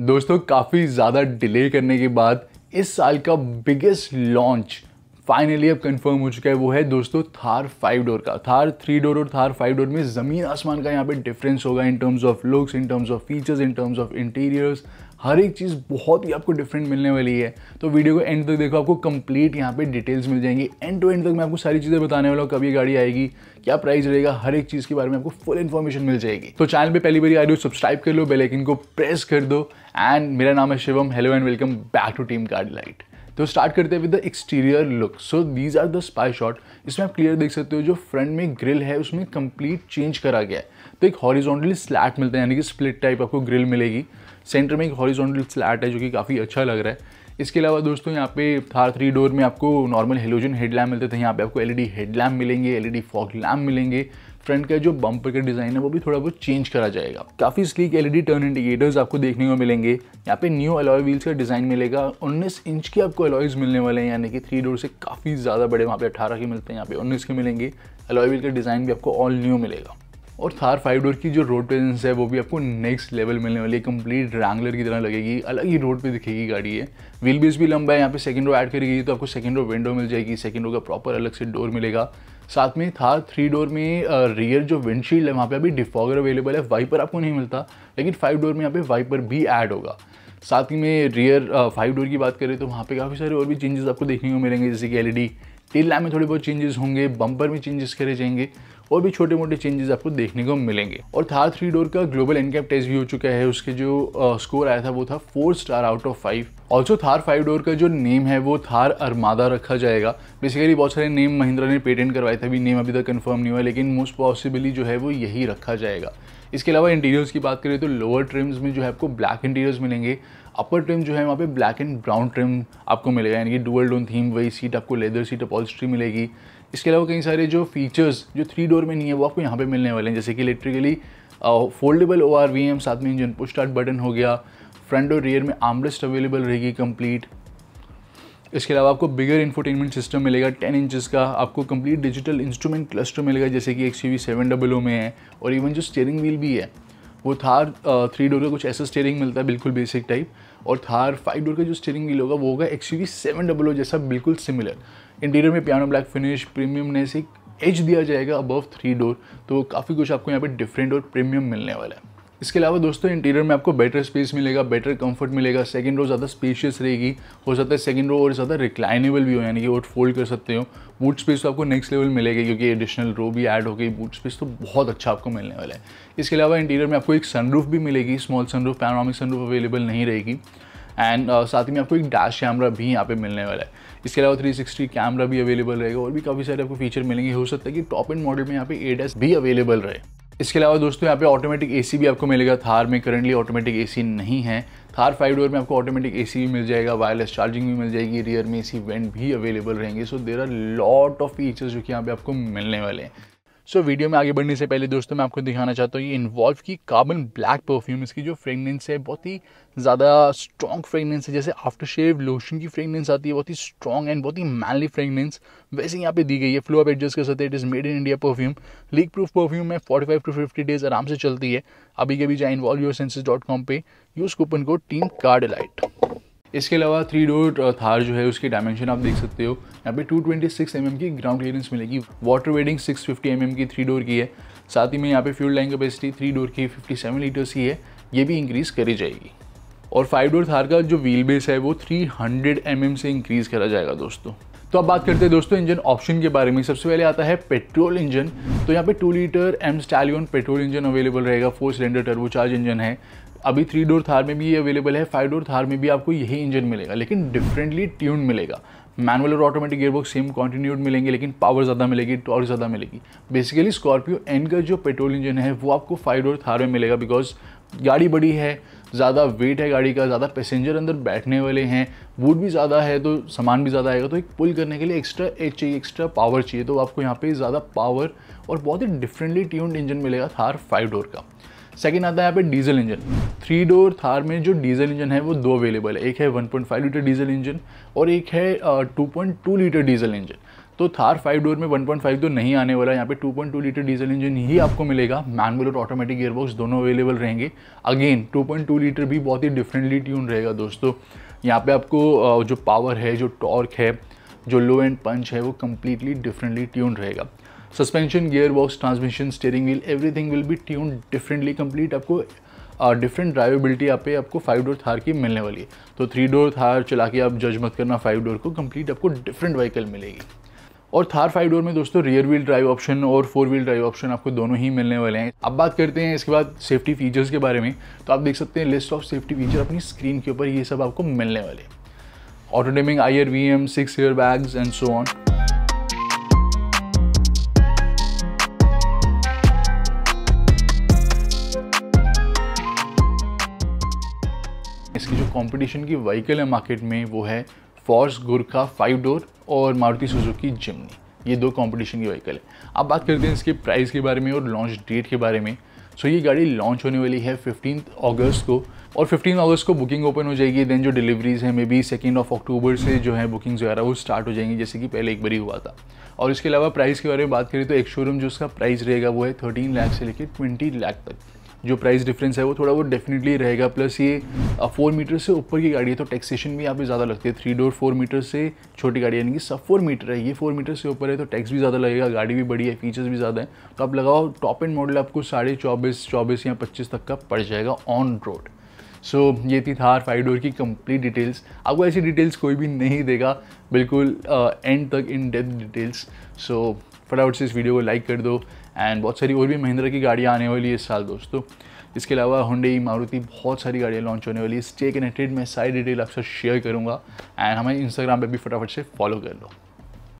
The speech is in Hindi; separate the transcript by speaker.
Speaker 1: दोस्तों काफ़ी ज़्यादा डिले करने के बाद इस साल का बिगेस्ट लॉन्च फाइनली अब कंफर्म हो चुका है वो है दोस्तों थार फाइव डोर का थार थ्री डोर और थार फाइव डोर में ज़मीन आसमान का यहाँ पे डिफरेंस होगा in terms of looks in terms of features in terms of interiors हर एक चीज़ बहुत ही आपको डिफरेंट मिलने वाली है तो वीडियो को एंड तक देखो आपको कंप्लीट यहाँ पे डिटेल्स मिल जाएंगी एंड टू एंड तक मैं आपको सारी चीज़ें बताने वाला हूँ कभी गाड़ी आएगी क्या प्राइस रहेगा हर एक चीज़ के बारे में आपको फुल इन्फॉर्मेशन मिल जाएगी तो चैनल पे पहली बार आ रही हो सब्सक्राइब कर लो बेलाइकिन को प्रेस कर दो एंड मेरा नाम है Shivam hello and welcome back to team card light तो स्टार्ट करते हैं with the exterior look so these are the spy shot इसमें आप क्लियर देख सकते हो जो फ्रंट में ग्रिल है उसमें कंप्लीट चेंज करा गया है तो एक हॉरिजॉन्टली स्लैट मिलता है यानी कि स्प्लिट टाइप आपको ग्रिल मिलेगी सेंटर में एक हॉरिजॉन्टल स्लैट है जो कि काफ़ी अच्छा लग रहा है इसके अलावा दोस्तों यहाँ पे थार थ्री डोर में आपको नॉर्मल हेलोजन हेड लैम्प मिलते थे यहाँ पे आपको एलईडी हेड लैम्प मिलेंगे एलईडी फॉग लैम्प मिलेंगे फ्रंट का जो बम्पर का डिज़ाइन है वो भी थोड़ा बहुत चेंज करा जाएगा काफ़ी स्लीक एलईडी टर्न इंडिकेटर्स आपको देखने को मिलेंगे यहाँ पे न्यू अलॉय व्हील्स का डिज़ाइन मिलेगा 19 इंच के आपको अलॉयज मिलने वाले हैं यानी कि थ्री डोर से काफ़ी ज़्यादा बड़े वहाँ पे 18 के मिलते हैं यहाँ पे 19 के मिलेंगे अलॉय व्हील का डिज़ाइन भी आपको ऑल न्यू मिलेगा और थार फाइव डोर की जो रोड प्रेजेंस है वो भी आपको नेक्स्ट लेवल मिलने वाली है कंप्लीट रैंगलर की तरह लगेगी अलग ही रोड पे दिखेगी गाड़ी है व्हील बेस भी लंबा है यहाँ पे सेकंड रो ऐड करी गई तो आपको सेकंड रो विंडो मिल जाएगी सेकंड रो का प्रॉपर अलग से डोर मिलेगा साथ में थार थ्री डोर में रियर जो विंडशील्ड है वहाँ पर अभी डिफॉगर अवेलेबल है वाइपर आपको नहीं मिलता लेकिन फाइव डोर में यहाँ पर वाइपर भी ऐड होगा साथ ही में रियर फाइव डोर की बात करें तो वहाँ पर काफ़ी सारे और भी चेंजेस आपको देखने को मिलेंगे जैसे कि एल टील लाइन में थोड़े बहुत चेंजेस होंगे बम्पर में चेंजेस करे जाएंगे और भी छोटे मोटे चेंजेस आपको देखने को मिलेंगे और थार थ्री डोर का ग्लोबल एनकेप टेस्ट भी हो चुका है उसके जो स्कोर uh, आया था वो था four star out of five also Thar five door का जो नेम है वो थार अरमादा रखा जाएगा बेसिकली बहुत सारे नेम महिंद्रा ने पेटेंट करवाए थे अभी नेम अभी तक कन्फर्म नहीं हुआ लेकिन मोस्ट पॉसिबली जो है वो यही रखा जाएगा इसके अलावा इंटीरियर्स की बात करें तो लोअर ट्रिम्स में जो है आपको ब्लैक इंटीरियर्स मिलेंगे अपर ट्रिम जो है वहाँ पे ब्लैक एंड ब्राउन ट्रिम आपको मिलेगा यानी कि डुअल डोन थीम वही सीट आपको लेदर सीट अपॉल्स्ट्री मिलेगी इसके अलावा कई सारे जो फीचर्स जो थ्री डोर में नहीं है वो आपको यहाँ पे मिलने वाले हैं जैसे कि electrically foldable O R V M साथ में इंजन पुश स्टार्ट बटन हो गया फ्रंट और रियर में आमलेस्ट अवेलेबल रहेगी कंप्लीट इसके अलावा आपको बिगर इन्फोटेनमेंट सिस्टम मिलेगा 10 इंचज़ का आपको कंप्लीट डिजिटल इंस्ट्रूमेंट क्लस्टर मिलेगा जैसे कि X V seven double O में है और इवन जो स्टेयरिंग व्हील भी है वो थार थ्री डोर का कुछ ऐसा स्टेयरिंग मिलता है बिल्कुल बेसिक टाइप और थार फाइव डोर का जो स्टेयरिंग व्हील होगा वो होगा X V seven double O जैसा बिल्कुल सिमिलर इंटीरियर में पियानो ब्लैक फिनिश ने एक एज दिया जाएगा अबव थ्री डोर तो काफ़ी कुछ आपको यहाँ पे डिफरेंट और प्रीमियम मिलने वाला है इसके अलावा दोस्तों इंटीरियर में आपको बेटर स्पेस मिलेगा बेटर कंफर्ट मिलेगा सेकंड रो ज़्यादा स्पेशियस रहेगी हो सकता है सेकंड रो और ज़्यादा रिक्लाइनेबल भी हो यानी कि और फोल्ड कर सकते हो बूट स्पेस तो आपको नेक्स्ट लेवल मिलेगा क्योंकि एडिशनल रो भी ऐड हो गई बूट स्पेस तो बहुत अच्छा आपको मिलने वाला है इसके अलावा इंटीरियर में आपको एक सनरूफ भी मिलेगी small sunroof panoramic sunroof available नहीं रहेगी एंड uh, साथ ही में आपको एक डैश कैमरा भी यहाँ पे मिलने वाला है इसके अलावा 360 कैमरा भी अवेलेबल रहेगा और भी काफ़ी सारे आपको फीचर मिलेंगे हो सकता है कि टॉप एंड मॉडल में यहाँ पे ए भी अवेलेबल रहे इसके अलावा दोस्तों यहाँ पे ऑटोमेटिक एसी भी आपको मिलेगा थार में करंटली ऑटोमेटिक एसी नहीं है थार फाइव डोर में आपको ऑटोमेटिक एसी भी मिल जाएगा वायरलेस चार्जिंग भी मिल जाएगी रियर में एसी वेंट भी अवेलेबल रहेंगे so there are lot of features जो कि यहाँ पे आपको मिलने वाले हैं सो वीडियो में आगे बढ़ने से पहले दोस्तों मैं आपको दिखाना चाहता हूँ ये इन्वॉल्व की कार्बन ब्लैक परफ्यूम इसकी जो फ्रेगनेंस है बहुत ही ज़्यादा स्ट्रॉन्ग फ्रेगनेंस है जैसे आफ्टर शेव लोशन की फ्रेगनेंस आती है बहुत ही स्ट्रॉन्ग एंड बहुत ही मैनली फ्रेगनेंस वैसे यहाँ पे दी गई है फ्लो आप एडजस्ट कर सकते हैं it is made in India perfume leak proof perfume है forty five to fifty days आराम से चलती है अभी कभी जाए involve your senses dot com पर यूज़ कूपन को टीम कार्ड लाइट इसके अलावा थ्री डोर uh, थार जो है उसकी डायमेंशन आप देख सकते हो यहाँ पे 226 mm की ग्राउंड क्लियरेंस मिलेगी वाटर वेडिंग 650 mm की थ्री डोर की है साथ ही में यहाँ पे fuel line capacity three door की 57 लीटर्स की है ये भी इंक्रीज़ करी जाएगी और फाइव डोर थार का जो व्हील बेस है वो 300 हंड्रेड mm से इंक्रीज़ करा जाएगा दोस्तों तो अब बात करते हैं दोस्तों इंजन ऑप्शन के बारे में सबसे पहले आता है पेट्रोल इंजन तो यहाँ पे two litre m stallion petrol engine available रहेगा फोर सिलेंडर टर्बोचार्ज इंजन है अभी थ्री डोर थार में भी ये अवेलेबल है फाइव डोर थार में भी आपको यही इंजन मिलेगा लेकिन डिफरेंटली ट्यून मिलेगा मैनुअल और ऑटोमेटिक गेयरबॉक्स सेम कॉन्टिन्यूड मिलेंगे लेकिन पावर ज़्यादा मिलेगी टॉर्क ज़्यादा मिलेगी बेसिकली स्कॉर्पियो एन का जो पेट्रोल इंजन है वो आपको फाइव डोर थार में मिलेगा बिकॉज गाड़ी बड़ी है ज़्यादा वेट है गाड़ी का ज़्यादा पैसेंजर अंदर बैठने वाले हैं वूड भी ज़्यादा है तो सामान भी ज़्यादा आएगा तो एक पुल करने के लिए एक्स्ट्रा एज चाहिए एक्स्ट्रा पावर चाहिए तो आपको यहाँ पे ज़्यादा पावर और बहुत ही डिफरेंटली ट्यून्ड इंजन मिलेगा थार फाइव डोर का सेकेंड आता है यहाँ पे diesel engine three door Thar में जो डीजल इंजन है वो दो अवेलेबल है एक है 1.5 लीटर डीजल इंजन और एक है 2.2 लीटर डीजल इंजन तो थार फाइव डोर में 1.5 तो नहीं आने वाला यहाँ पे 2.2 लीटर डीजल इंजन ही आपको मिलेगा मैनुअल और ऑटोमेटिक गेयरबॉक्स दोनों अवेलेबल रहेंगे अगेन 2.2 लीटर भी बहुत ही डिफरेंटली ट्यून रहेगा दोस्तों यहाँ पे आपको जो पावर है जो टॉर्क है जो लो एंड पंच है वो कम्प्लीटली डिफरेंटली ट्यून रहेगा suspension gear box transmission steering wheel everything will be tune differently complete आपको डिफरेंट ड्राइवेबिलिटी आप पे आपको फाइव डोर थार की मिलने वाली है तो थ्री डोर थार चला के आप जज मत करना फाइव डोर को कंप्लीट आपको डिफरेंट व्हीकल मिलेगी और थार फाइव डोर में दोस्तों रियर व्हील ड्राइव ऑप्शन और फोर व्हील ड्राइव ऑप्शन आपको दोनों ही मिलने वाले हैं अब बात करते हैं इसके बाद सेफ्टी फीचर्स के बारे में तो आप देख सकते हैं लिस्ट ऑफ सेफ्टी फीचर अपनी स्क्रीन के ऊपर ये सब आपको मिलने वाले autodimming I R V M six air bags and so on competition की व्हीकल है मार्केट में वो है फॉर्स गुरखा फाइव डोर और मारुति सुजुकी जिमनी ये दो कंपटीशन की व्हीकल है अब बात करते हैं इसके प्राइस के बारे में और लॉन्च डेट के बारे में सो ये गाड़ी लॉन्च होने वाली है फिफ्टीन अगस्त को और फिफ्टीन अगस्त को बुकिंग ओपन हो जाएगी देन जो डिलीवरीज हैं may be second of October से जो है बुकिंग्स वगैरह वो स्टार्ट हो जाएंगी जैसे कि पहले एक बार ही हुआ था और इसके अलावा प्राइस के बारे में बात करें तो एक शोरूम जो उसका प्राइस रहेगा वो है थर्टीन लाख से लेकर ट्वेंटी लाख तक जो प्राइस डिफरेंस है वो थोड़ा वो डेफिनेटली रहेगा प्लस ये फोर मीटर से ऊपर की गाड़ी है तो टैक्सेशन भी यहाँ पे ज़्यादा लगती है थ्री डोर फोर मीटर से छोटी गाड़ी यानी कि सब फोर मीटर है ये फोर मीटर से ऊपर है तो टैक्स भी ज़्यादा लगेगा गाड़ी भी बड़ी है फीचर्स भी ज़्यादा है तो आप लगाओ टॉप एंड मॉडल आपको साढ़े चौबीस चौबीस या पच्चीस तक का पड़ जाएगा ऑन रोड सो so, ये थी थार फाइव डोर की कंप्लीट डिटेल्स आपको ऐसी डिटेल्स कोई भी नहीं देगा बिल्कुल एंड uh, तक इन डेप्थ डिटेल्स सो फटाफट से इस वीडियो को लाइक कर दो एंड बहुत सारी और भी महिंद्रा की गाड़ियाँ आने वाली है इस साल दोस्तों इसके अलावा हुडई मारुति बहुत सारी गाड़ियाँ लॉन्च होने वाली है स्टे कनेक्टेड मैं सारी डिटेल आपसे शेयर करूँगा एंड हमारे इंस्टाग्राम पर भी फटाफट से फॉलो कर लो